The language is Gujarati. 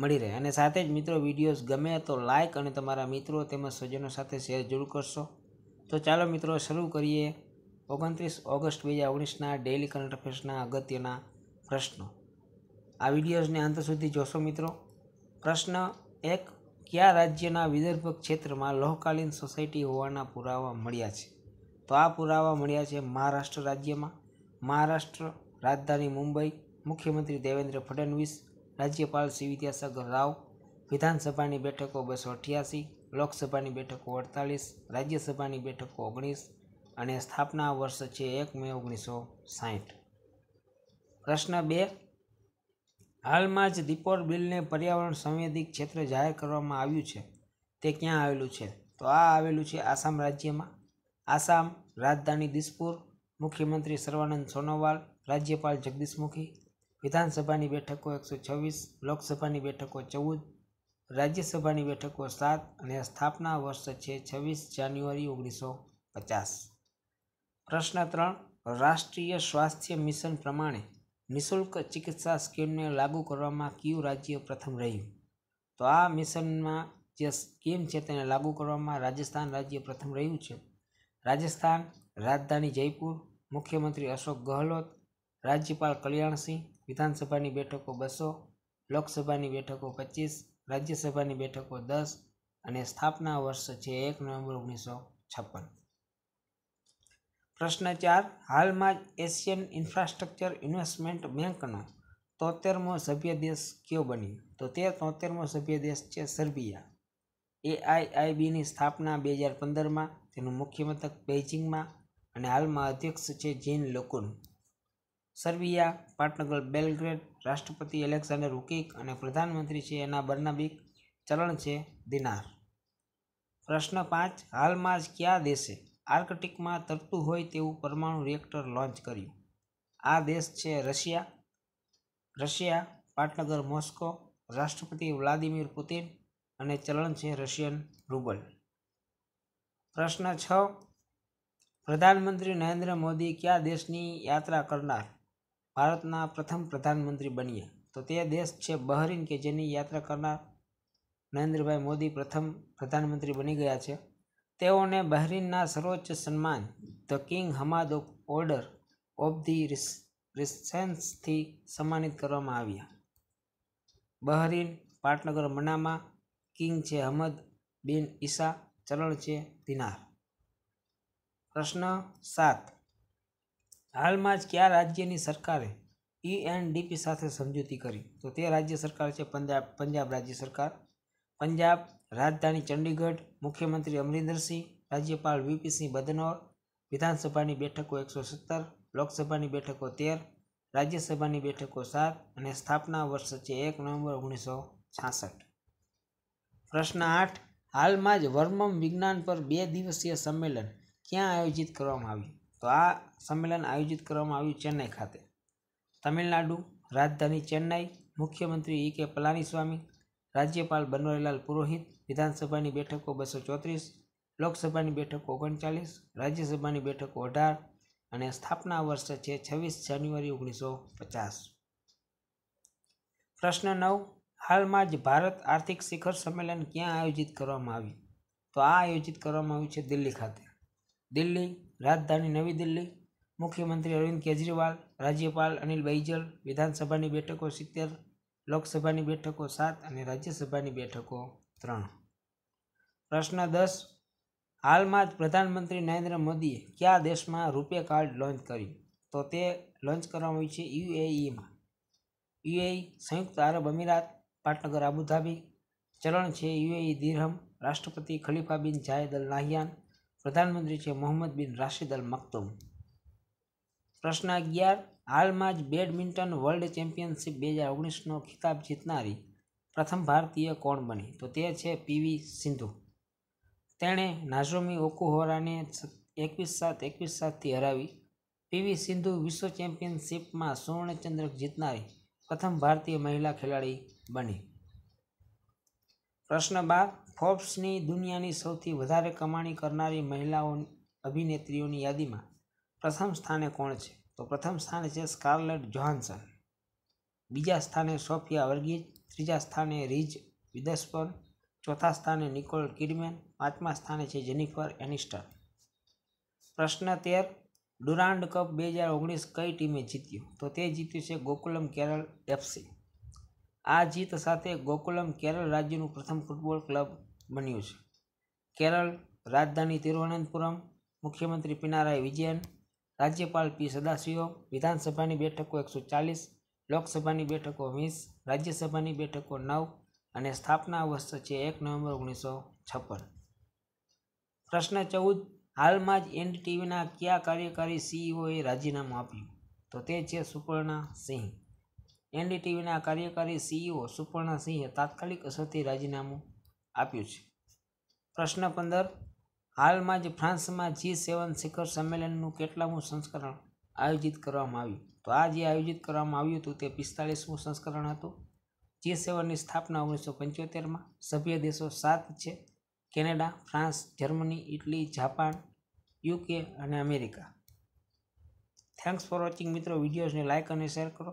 મળી રહે અને સાથે જ મિત્રો વિડીયોઝ ગમે તો લાઇક અને તમારા મિત્રો તેમજ સ્વજનો સાથે શેર જરૂર કરશો તો ચાલો મિત્રો શરૂ કરીએ ઓગણત્રીસ ઓગસ્ટ બે હજાર ઓગણીસના ડેઇલી કરંટ અફેર્સના અગત્યના પ્રશ્નો આ વિડીયોઝને અંત સુધી જોશો મિત્રો પ્રશ્ન એક કયા રાજ્યના વિદર્ભ ક્ષેત્રમાં લોહકાલીન સોસાયટી હોવાના પુરાવા મળ્યા છે તો આ પુરાવા મળ્યા છે મહારાષ્ટ્ર રાજ્યમાં મહારાષ્ટ્ર રાજધાની મુંબઈ મુખ્યમંત્રી દેવેન્દ્ર ફડણવીસ રાજ્યપાલ શ્રી વિદ્યાસાગર રાવ વિધાનસભાની બેઠકો બસો અઠ્યાસી લોકસભાની બેઠકો અડતાલીસ રાજ્યસભાની બેઠકો ઓગણીસ અને સ્થાપના વર્ષ છે એક મે ઓગણીસો સાહીઠ પ્રશ્ન બે હાલમાં જ દીપોર બિલને પર્યાવરણ સંવેદિક ક્ષેત્ર જાહેર કરવામાં આવ્યું છે તે ક્યાં આવેલું છે તો આ આવેલું છે આસામ રાજ્યમાં આસામ રાજધાની દિસપુર મુખ્યમંત્રી સર્વાનંદ સોનોવાલ રાજ્યપાલ જગદીશ મુખી વિધાનસભાની બેઠકો એકસો છવ્વીસ લોકસભાની બેઠકો ચૌદ રાજ્યસભાની બેઠકો સાત અને સ્થાપના વર્ષ છે છવ્વીસ જાન્યુઆરી ઓગણીસો પચાસ પ્રશ્ન ત્રણ રાષ્ટ્રીય સ્વાસ્થ્ય મિશન પ્રમાણે નિઃશુલ્ક ચિકિત્સા સ્કીમને લાગુ કરવામાં કયું રાજ્ય પ્રથમ રહ્યું તો આ મિશનમાં જે સ્કીમ છે તેને લાગુ કરવામાં રાજસ્થાન રાજ્ય પ્રથમ રહ્યું છે રાજસ્થાન રાજધાની જયપુર મુખ્યમંત્રી અશોક ગહલોત રાજ્યપાલ કલ્યાણસિંહ વિધાનસભાની બેઠકો બસો લોકસભાની બેઠકો પચીસ રાજ્યસભાની બેઠકો દસ અને સ્થાપના વર્ષ છે એક નવેમ્બર ઓગણીસો છપ્પન પ્રશ્ન ચાર હાલમાં જ એશિયન ઇન્ફ્રાસ્ટ્રક્ચર ઇન્વેસ્ટમેન્ટ બેંકનો તોતેરમો સભ્ય દેશ કયો બન્યો તો તે તોતેરમો સભ્ય દેશ છે સર્બિયા એઆઈઆઈબીની સ્થાપના બે હજાર પંદરમાં તેનું મુખ્ય મથક બેઇજિંગમાં અને હાલમાં અધ્યક્ષ છે જીન લોકોનું સર્બિયા પાટનગર બેલગ્રેડ રાષ્ટ્રપતિ એલેક્ઝાન્ડર વુકિક અને પ્રધાનમંત્રી છે એના બર્નાબિક ચલણ છે દિનાર પ્રશ્ન પાંચ હાલમાં જ કયા દેશે આર્કટિકમાં તરતું હોય તેવું પરમાણુ રિએક્ટર લોન્ચ કર્યું આ દેશ છે રશિયા રશિયા પાટનગર મોસ્કો રાષ્ટ્રપતિ વ્લાદિમીર પુતિન અને ચલણ છે રશિયન રૂબલ પ્રશ્ન છ પ્રધાનમંત્રી નરેન્દ્ર મોદી કયા દેશની યાત્રા કરનાર ભારતના પ્રથમ પ્રધાનમંત્રી બન્યા તો તે દેશ છે બહરીન કે જેની યાત્રા કરનાર નરેન્દ્રભાઈ મોદી પ્રથમ પ્રધાનમંત્રી બની ગયા છે તેઓને બહરીનના સર્વોચ્ચ સન્માન the King Hamad of order of the રિસેન્સથી સન્માનિત કરવામાં આવ્યા બહરીન પાટનગર મનામાં કિંગ છે હમદ બિન ઈસા ચરણ છે દિનાર પ્રશ્ન સાત હાલમાં જ કયા રાજ્યની સરકારે ડીપી e સાથે સમજૂતી કરી તો તે રાજ્ય સરકાર છે પંજાબ પંજાબ રાજ્ય સરકાર પંજાબ રાજધાની ચંડીગઢ મુખ્યમંત્રી અમરિન્દરસિંહ રાજ્યપાલ વીપીસિંહ બદનોર વિધાનસભાની બેઠકો એકસો સત્તર લોકસભાની બેઠકો તેર રાજ્યસભાની બેઠકો સાત અને સ્થાપના વર્ષ છે એક નવેમ્બર ઓગણીસો છાસઠ પ્રશ્ન આઠ હાલમાં જ વર્મમ વિજ્ઞાન પર બે દિવસીય સંમેલન ક્યાં આયોજિત કરવામાં આવ્યું તો આ સંમેલન આયોજિત કરવામાં આવ્યું ચેન્નાઈ ખાતે તમિલનાડુ રાજધાની ચેન્નાઈ મુખ્યમંત્રી ઈ કે પલાનીસ્વામી રાજ્યપાલ બનવારીલાલ પુરોહિત વિધાનસભાની બેઠકો બસો ચોત્રીસ લોકસભાની બેઠકો ઓગણચાલીસ રાજ્યસભાની બેઠકો અઢાર અને સ્થાપના વર્ષ છે છવ્વીસ જાન્યુઆરી ઓગણીસો પચાસ પ્રશ્ન નવ હાલમાં જ ભારત આર્થિક શિખર સંમેલન ક્યાં આયોજિત કરવામાં આવ્યું તો આ આયોજિત કરવામાં આવ્યું છે દિલ્હી ખાતે દિલ્હી રાજધાની નવી દિલ્હી મુખ્યમંત્રી અરવિંદ કેજરીવાલ રાજ્યપાલ અનિલ બૈજલ વિધાનસભાની બેઠકો સિત્તેર લોકસભાની બેઠકો સાત અને રાજ્યસભાની બેઠકો ત્રણ પ્રશ્ન દસ હાલમાં જ પ્રધાનમંત્રી નરેન્દ્ર મોદીએ કયા દેશમાં રૂપે કાર્ડ લોન્ચ કર્યું તો તે લોન્ચ કરવામાં આવ્યું છે યુએઈમાં યુએઈ સંયુક્ત આરબ અમીરાત પાટનગર આબુધાબી ચલણ છે યુએઈ દિરહમ રાષ્ટ્રપતિ ખલીફા બિન જાયદલ નાહિયાન પ્રધાનમંત્રી છે મોહમ્મદ બિન રાશિદ અલ મક્તુમ પ્રશ્ન અગિયાર હાલમાં જ બેડમિન્ટન વર્લ્ડ ચેમ્પિયનશિપ બે હજાર ઓગણીસનો ખિતાબ જીતનારી પ્રથમ ભારતીય કોણ બની તો તે છે પીવી સિંધુ તેણે નાઝોમી ઓકુહોરાને એકવીસ સાત એકવીસ સાતથી હરાવી પીવી સિંધુ વિશ્વ ચેમ્પિયનશિપમાં સુવર્ણચંદ્રક જીતનારી પ્રથમ ભારતીય મહિલા ખેલાડી બની પ્રશ્ન બાદ ફોર્બ્સની દુનિયાની સૌથી વધારે કમાણી કરનારી મહિલાઓ અભિનેત્રીઓની યાદીમાં પ્રથમ સ્થાને કોણ છે તો પ્રથમ સ્થાને છે સ્કાર્લેટ જોહાન્સન બીજા સ્થાને સોફિયા વર્ગીઝ ત્રીજા સ્થાને રીજ વિદસ્પન ચોથા સ્થાને નિકોલ કિડમેન પાંચમા સ્થાને છે જેનિફર એનિસ્ટર પ્રશ્ન તેર ડુરાન્ડ કપ બે હજાર ઓગણીસ કઈ ટીમે જીત્યું તો તે જીત્યું છે ગોકુલમ કેરળ એફસી આ જીત સાથે ગોકુલમ કેરળ રાજ્યનું પ્રથમ ફૂટબોલ ક્લબ બન્યું છે કેરળ રાજધાની તિરુવનંતપુરમ મુખ્યમંત્રી પિનારાય વિજયન રાજ્યપાલ પી સદાશિવમ વિધાનસભાની બેઠકો એકસો ચાલીસ લોકસભાની બેઠકો વીસ રાજ્યસભાની બેઠકો નવ અને સ્થાપના વર્ષ છે એક નવેમ્બર ઓગણીસો છપ્પન પ્રશ્ન ચૌદ હાલમાં જ એનડીટીવીના કયા કાર્યકારી સીઈઓએ e રાજીનામું આપ્યું તો તે છે સુપર્ણા સિંહ એનડીટીવીના કાર્યકારી સીઈઓ સુપર્ણા સિંહે તાત્કાલિક અસરથી રાજીનામું આપ્યું છે પ્રશ્ન પંદર હાલમાં જ ફ્રાન્સમાં જી સેવન શિખર સંમેલનનું કેટલામું સંસ્કરણ આયોજિત કરવામાં આવ્યું તો આ જે આયોજિત કરવામાં આવ્યું હતું તે પિસ્તાળીસમું સંસ્કરણ હતું જી સેવનની સ્થાપના ઓગણીસો પંચોતેરમાં સભ્ય દેશો સાત છે Canada France Germany Italy Japan UK અને અમેરિકા થેન્ક્સ ફોર વોચિંગ મિત્રો વિડીયોઝને લાઇક અને શેર કરો